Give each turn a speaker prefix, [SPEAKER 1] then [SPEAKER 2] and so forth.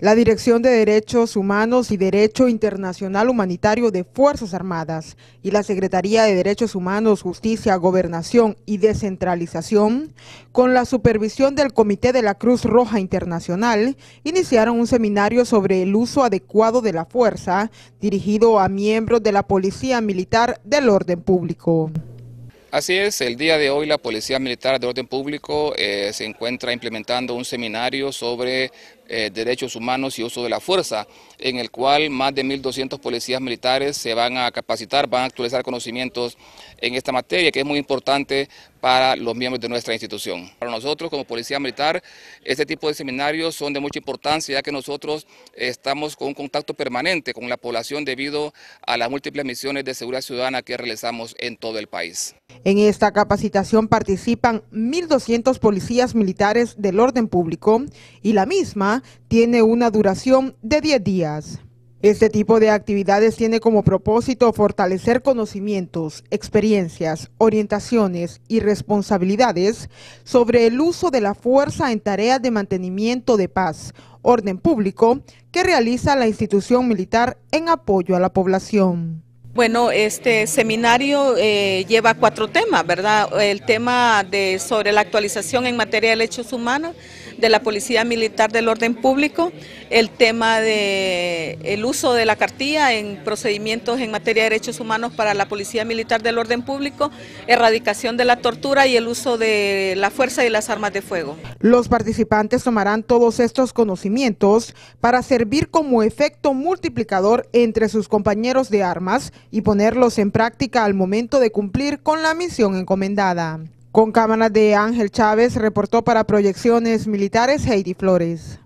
[SPEAKER 1] la Dirección de Derechos Humanos y Derecho Internacional Humanitario de Fuerzas Armadas y la Secretaría de Derechos Humanos, Justicia, Gobernación y Descentralización, con la supervisión del Comité de la Cruz Roja Internacional, iniciaron un seminario sobre el uso adecuado de la fuerza dirigido a miembros de la Policía Militar del Orden Público.
[SPEAKER 2] Así es, el día de hoy la Policía Militar de Orden Público eh, se encuentra implementando un seminario sobre eh, derechos Humanos y Uso de la Fuerza, en el cual más de 1.200 policías militares se van a capacitar, van a actualizar conocimientos en esta materia, que es muy importante para los miembros de nuestra institución. Para nosotros como Policía Militar, este tipo de seminarios son de mucha importancia, ya que nosotros estamos con un contacto permanente con la población debido a las múltiples misiones de seguridad ciudadana que realizamos en todo el país.
[SPEAKER 1] En esta capacitación participan 1.200 policías militares del orden público y la misma tiene una duración de 10 días. Este tipo de actividades tiene como propósito fortalecer conocimientos, experiencias, orientaciones y responsabilidades sobre el uso de la fuerza en tareas de mantenimiento de paz, orden público que realiza la institución militar en apoyo a la población.
[SPEAKER 3] Bueno, este seminario eh, lleva cuatro temas, ¿verdad? El tema de sobre la actualización en materia de derechos humanos de la Policía Militar del Orden Público, el tema de el uso de la cartilla en procedimientos en materia de derechos humanos para la Policía Militar del Orden Público, erradicación de la tortura y el uso de la fuerza y las armas de fuego.
[SPEAKER 1] Los participantes tomarán todos estos conocimientos para servir como efecto multiplicador entre sus compañeros de armas y ponerlos en práctica al momento de cumplir con la misión encomendada. Con cámara de Ángel Chávez, reportó para Proyecciones Militares Heidi Flores.